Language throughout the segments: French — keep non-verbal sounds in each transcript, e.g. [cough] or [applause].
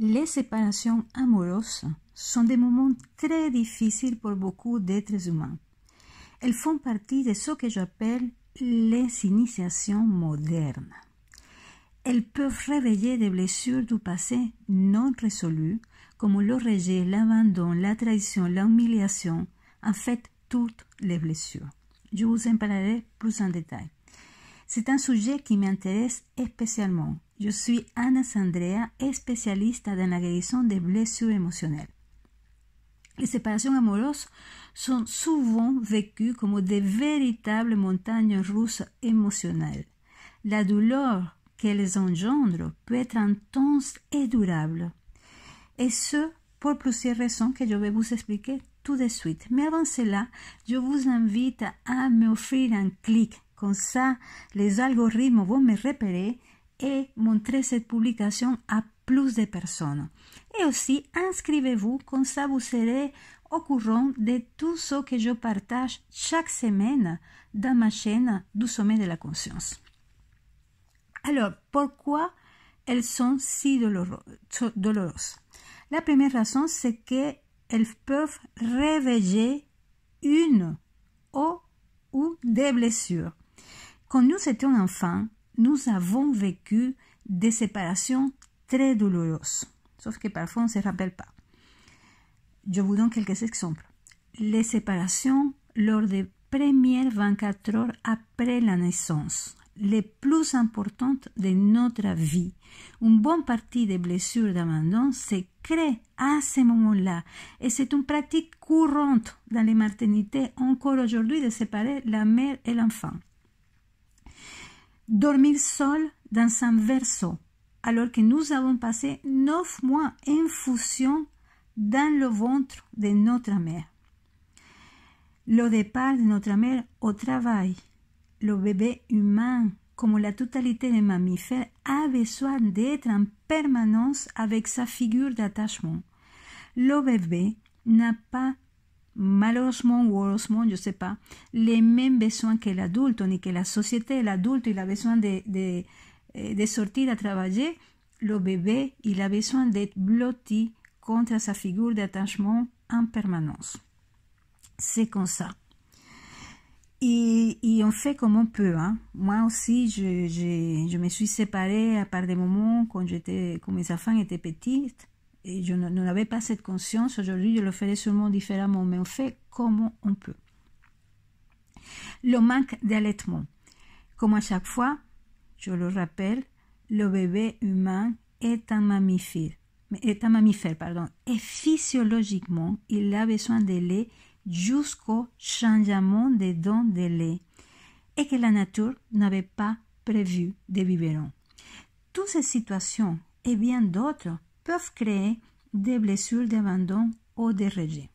Les séparations amoureuses sont des moments très difficiles pour beaucoup d'êtres humains. Elles font partie de ce que j'appelle les initiations modernes. Elles peuvent réveiller des blessures du passé non résolues, comme le rejet, l'abandon, la trahison, l'humiliation, en fait toutes les blessures. Je vous en parlerai plus en détail. C'est un sujet qui m'intéresse spécialement. Je suis Anna Sandrea, spécialiste dans la guérison des blessures émotionnelles. Les séparations amoureuses sont souvent vécues comme des véritables montagnes russes émotionnelles. La douleur qu'elles engendrent peut être intense et durable. Et ce, pour plusieurs raisons que je vais vous expliquer tout de suite. Mais avant cela, je vous invite à m'offrir un clic comme ça, les algorithmes vont me repérer et montrer cette publication à plus de personnes. Et aussi, inscrivez-vous, comme ça vous serez au courant de tout ce que je partage chaque semaine dans ma chaîne du sommet de la conscience. Alors, pourquoi elles sont si douloureuses La première raison, c'est qu'elles peuvent réveiller une ou, ou des blessures. Quand nous étions enfants, nous avons vécu des séparations très douloureuses, sauf que parfois on ne se rappelle pas. Je vous donne quelques exemples. Les séparations lors des premières 24 heures après la naissance, les plus importantes de notre vie. Une bonne partie des blessures d'abandon se crée à ce moment-là et c'est une pratique courante dans les maternités encore aujourd'hui de séparer la mère et l'enfant dormir seul dans son verso, alors que nous avons passé neuf mois en fusion dans le ventre de notre mère. Le départ de notre mère au travail, le bébé humain, comme la totalité des mammifères, a besoin d'être en permanence avec sa figure d'attachement. Le bébé n'a pas malheureusement ou heureusement, je ne sais pas, les mêmes besoins que l'adulte, ni que la société. L'adulte, il a besoin de, eh, de, sortir à travailler. Le bébé, il a besoin d'être blotti contre sa figure d'attachement en permanence. C'est comme ça. Et, et, on fait comme on peut. Hein. Moi aussi, je, je, me suis séparée à part des moments quand, quand mes enfants étaient petits et je n'avais pas cette conscience, aujourd'hui je le ferai sûrement différemment, mais on fait comme on peut. Le manque d'allaitement. Comme à chaque fois, je le rappelle, le bébé humain est un mammifère, est un mammifère pardon, et physiologiquement, il a besoin de lait jusqu'au changement des dons de lait et que la nature n'avait pas prévu des biberons. Toutes ces situations et bien d'autres peuvent créer des blessures d'abandon ou de rejet.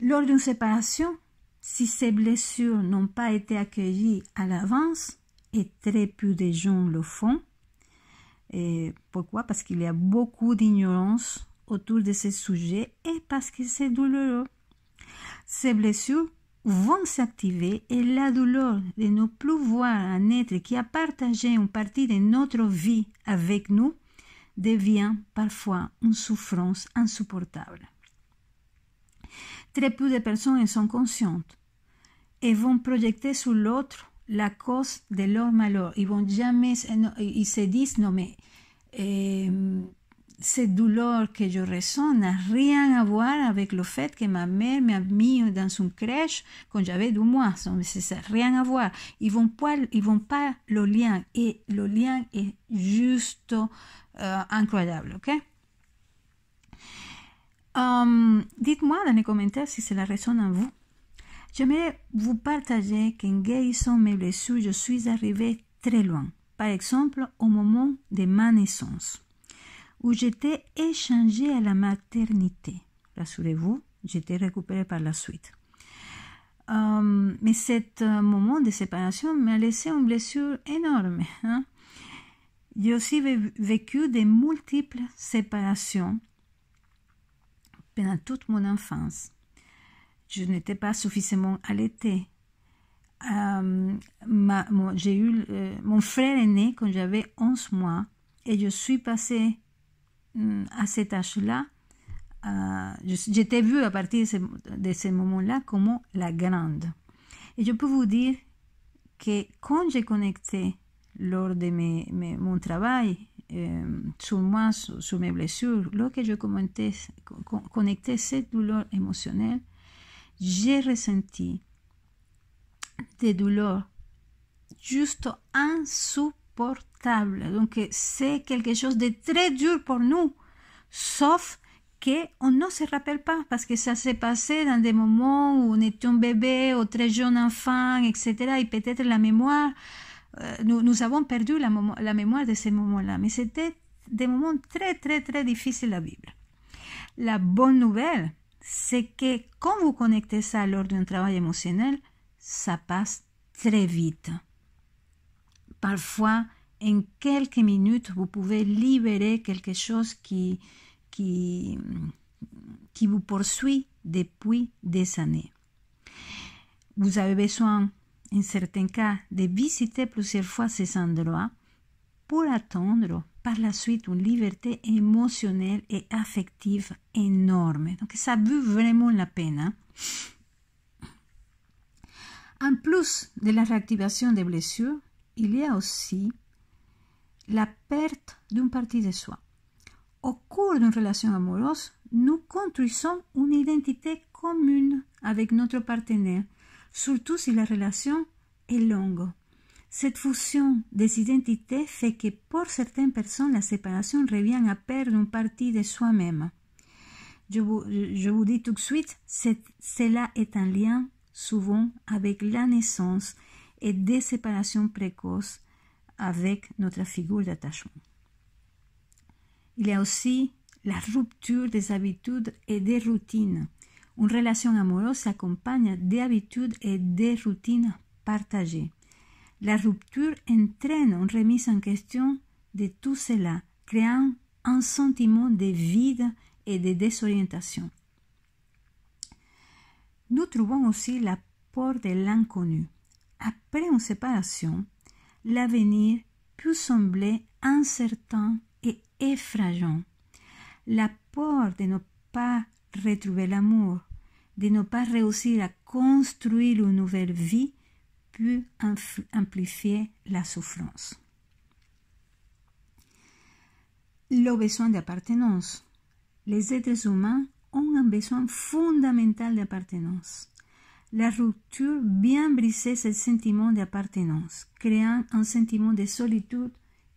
Lors d'une séparation, si ces blessures n'ont pas été accueillies à l'avance, et très peu de gens le font, et pourquoi Parce qu'il y a beaucoup d'ignorance autour de ces sujets et parce que c'est douloureux. Ces blessures vont s'activer et la douleur de ne plus voir un être qui a partagé une partie de notre vie avec nous devient parfois une souffrance insupportable. Très peu de personnes sont conscientes et vont projeter sur l'autre la cause de leur malheur. Ils vont jamais, se disent non mais euh, cette douleur que je ressens n'a rien à voir avec le fait que ma mère m'a mis dans une crèche quand j'avais deux mois. Ça n'a rien à voir. Ils vont pas, ils vont pas le lien. Et le lien est juste euh, incroyable. OK? Euh, dites-moi dans les commentaires si cela résonne en vous. J'aimerais vous partager qu'en guérissant mes blessures, je suis arrivée très loin. Par exemple, au moment de ma naissance où j'étais échangée à la maternité. Rassurez-vous, j'étais récupérée par la suite. Euh, mais cet euh, moment de séparation m'a laissé une blessure énorme. Hein. J'ai aussi vécu de multiples séparations pendant toute mon enfance. Je n'étais pas suffisamment allaitée. Euh, j'ai eu, mon frère aîné quand j'avais 11 mois et je suis passée à cet âge-là, j'étais vue à partir de ce, moment-là comme la grande. Et je peux vous dire que quand j'ai connecté lors de mon travail euh, sur moi, sur, mes blessures, lorsque je connectais, cette douleur émotionnelle, j'ai ressenti des douleurs juste sous. Donc c'est quelque chose de très dur pour nous, sauf qu'on ne se rappelle pas parce que ça s'est passé dans des moments où on était un bébé ou très jeune enfant, etc. Et peut-être la mémoire, euh, nous, avons perdu la, mémoire de ces moments-là. Mais c'était des moments très, très, très difficiles à vivre. La bonne nouvelle, c'est que quand vous connectez ça lors d'un travail émotionnel, ça passe très vite. Parfois, en quelques minutes, vous pouvez libérer quelque chose qui, qui, qui vous poursuit depuis des années. Vous avez besoin, en certains cas, de visiter plusieurs fois ces endroits pour attendre par la suite une liberté émotionnelle et affective énorme. Donc ça vaut vraiment la peine. Hein. En plus de la réactivation des blessures, il y a aussi la perte d'une partie de soi. Au cours d'une relation amoureuse, nous construisons une identité commune avec notre partenaire, surtout si la relation est longue. Cette fusion des identités fait que pour certaines personnes, la séparation revient à perdre une partie de soi-même. Je vous, je vous dis tout de suite, cela est un lien souvent avec la naissance et des séparations précoces avec notre figure d'attachement. Il y a aussi la rupture des habitudes et des routines. Une relation amoureuse s'accompagne des habitudes et des routines partagées. La rupture entraîne une remise en question de tout cela, créant un sentiment de vide et de désorientation. Nous trouvons aussi la peur de l'inconnu après une séparation, l'avenir peut sembler incertain et effrayant. La peur de ne pas retrouver l'amour, de ne pas réussir à construire une nouvelle vie, peut amplifier la souffrance. Le besoin d'appartenance. Les êtres humains ont un besoin fondamental d'appartenance. La rupture bien brisait ce sentiment d'appartenance, créant un sentiment de solitude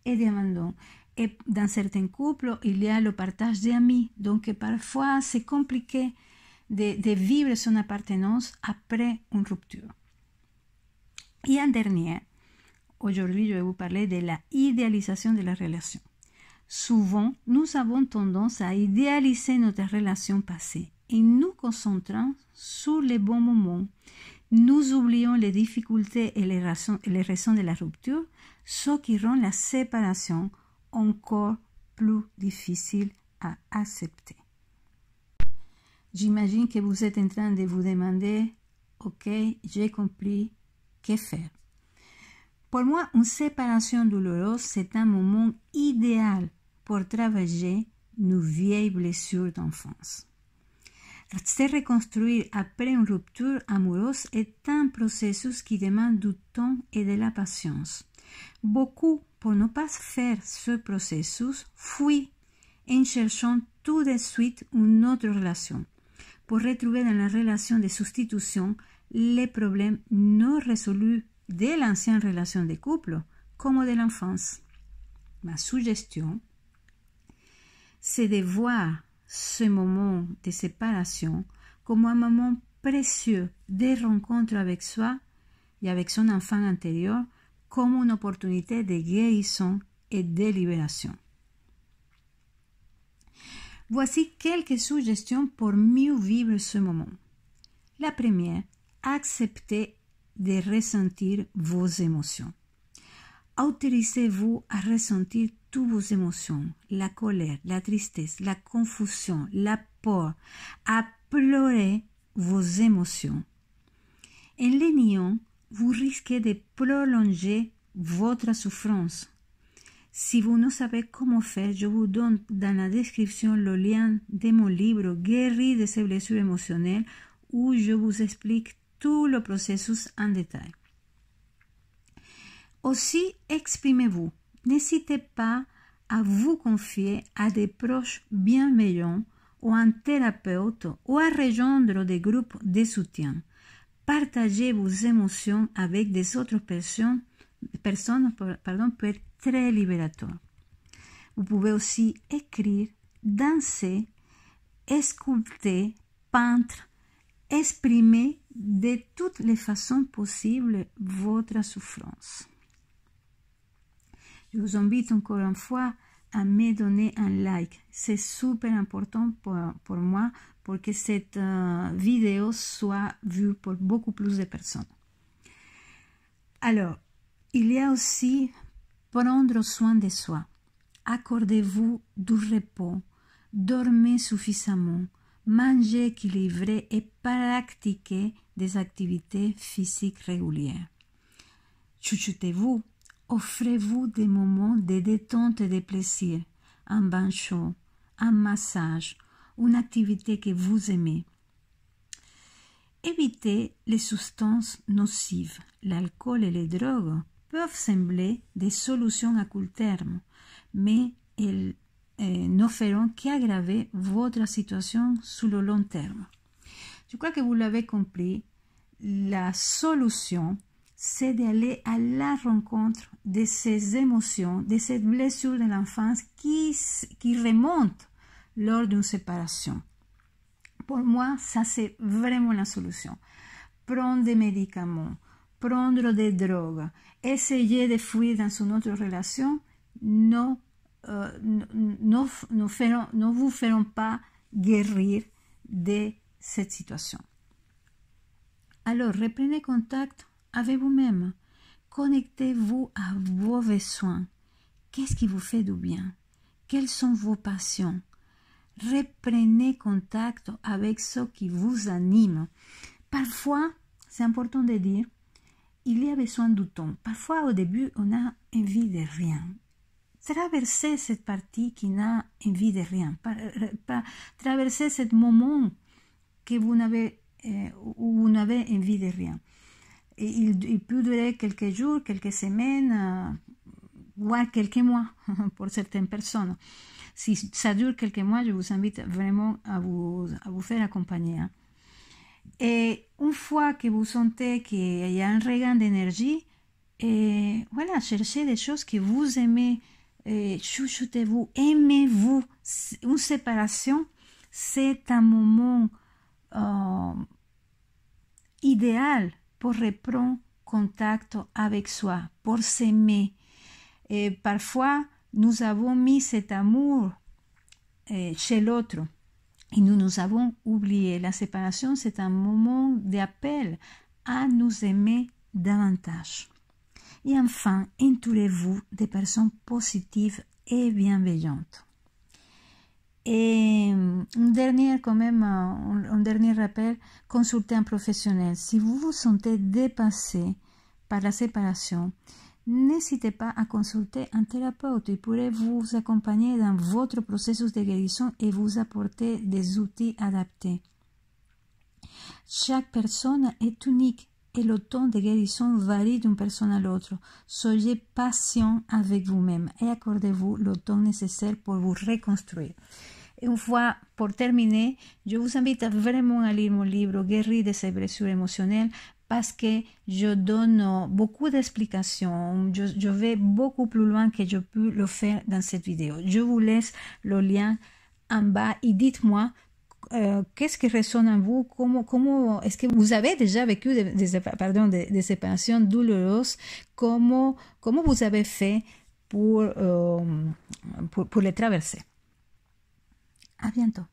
et d'abandon. Et dans certains couples, il y a le partage d'amis. Donc parfois, c'est compliqué de, de, vivre son appartenance après une rupture. Et en dernier, aujourd'hui, je vais vous parler de la idéalisation de la relation. Souvent, nous avons tendance à idéaliser notre relation passée et nous concentrons sur les bons moments. Nous oublions les difficultés et les raisons, les raisons de la rupture, ce qui rend la séparation encore plus difficile à accepter. J'imagine que vous êtes en train de vous demander, OK, j'ai compris, que faire Pour moi, une séparation douloureuse, c'est un moment idéal pour travailler nos vieilles blessures d'enfance. Se reconstruire après une rupture amoureuse est un processus qui demande du temps et de la patience. Beaucoup, pour ne pas faire ce processus, fuient en cherchant tout de suite une autre relation. Pour retrouver dans la relation de substitution les problèmes non résolus de l'ancienne relation de couple comme de l'enfance. Ma suggestion, c'est de voir ce moment de séparation comme un moment précieux de rencontre avec soi et avec son enfant intérieur comme une opportunité de guérison et de libération. Voici quelques suggestions pour mieux vivre ce moment. La première, acceptez de ressentir vos émotions. Autorisez-vous à ressentir toutes vos émotions, la colère, la tristesse, la confusion, la peur, à pleurer vos émotions. En les vous risquez de prolonger votre souffrance. Si vous ne savez comment faire, je vous donne dans la description le lien de mon livre Guérir de ces blessures émotionnelles où je vous explique tout le processus en détail. Aussi, exprimez-vous n'hésitez pas à vous confier à des proches bienveillants ou un thérapeute ou à rejoindre des groupes de soutien. Partagez vos émotions avec des autres personnes, peut être très libérateur. Vous pouvez aussi écrire, danser, sculpter, peindre, exprimer de toutes les façons possibles votre souffrance. Je vous invite encore une fois à me donner un like. C'est super important pour, moi pour que cette euh, vidéo soit vue pour beaucoup plus de personnes. Alors, il y a aussi prendre soin de soi. Accordez-vous du repos, dormez suffisamment, mangez équilibré et pratiquez des activités physiques régulières. Chuchotez-vous, Offrez-vous des moments de détente et de plaisir, un bain chaud, un massage, une activité que vous aimez. Évitez les substances nocives. L'alcool et les drogues peuvent sembler des solutions à court terme, mais elles eh, ne feront qu'aggraver votre situation sur le long terme. Je crois que vous l'avez compris, la solution c'est d'aller à la rencontre de ces émotions, de ces blessures de l'enfance qui, qui remontent lors d'une séparation. Pour moi, ça c'est vraiment la solution. Prendre des médicaments, prendre des drogues, essayer de fuir dans une autre relation, non, euh, ferons, vous feront pas guérir de cette situation. Alors, reprenez contact avez vous-même. Connectez-vous à vos besoins. Qu'est-ce qui vous fait du bien Quelles sont vos passions Reprenez contact avec ce qui vous anime. Parfois, c'est important de dire, il y a besoin du temps. Parfois, au début, on a envie de rien. Traversez cette partie qui n'a envie de rien. Traversez ce moment que vous n'avez, euh, où vous n'avez envie de rien. Et il, peut durer quelques jours, quelques semaines, euh, voire quelques mois [laughs] pour certaines personnes. Si ça dure quelques mois, je vous invite vraiment à vous, à vous faire accompagner. Hein. Et une fois que vous sentez qu'il y a un regain d'énergie, voilà, cherchez des choses que vous aimez, chouchoutez-vous, aimez-vous. Une séparation, c'est un moment euh, idéal pour reprendre contact avec soi, pour s'aimer. parfois, nous avons mis cet amour eh, chez l'autre et nous nous avons oublié. La séparation, c'est un moment d'appel à nous aimer davantage. Et enfin, entourez-vous des personnes positives et bienveillantes. Et eh, un dernier, quand même, dernier rappel, consultez un professionnel. Si vous vous sentez dépassé par la séparation, n'hésitez pas à consulter un thérapeute. Il pourrait vous accompagner dans votre processus de guérison et vous apporter des outils adaptés. Chaque personne est unique et le temps de guérison varie d'une personne à l'autre. Soyez patient avec vous-même et accordez-vous le temps nécessaire pour vous reconstruire une fois pour terminer, je vous invite vraiment à lire mon livre Guéri de ces blessures émotionnelles parce que je donne beaucoup d'explications. Je, vais beaucoup plus loin que je peux le faire dans cette vidéo. Je vous laisse le lien en bas et dites-moi euh, qu'est-ce qui résonne en vous, comment, comment est-ce que vous avez déjà vécu des, pardon, séparations douloureuses, comment, comment vous avez fait pour, euh, pour, pour les traverser. Aviento.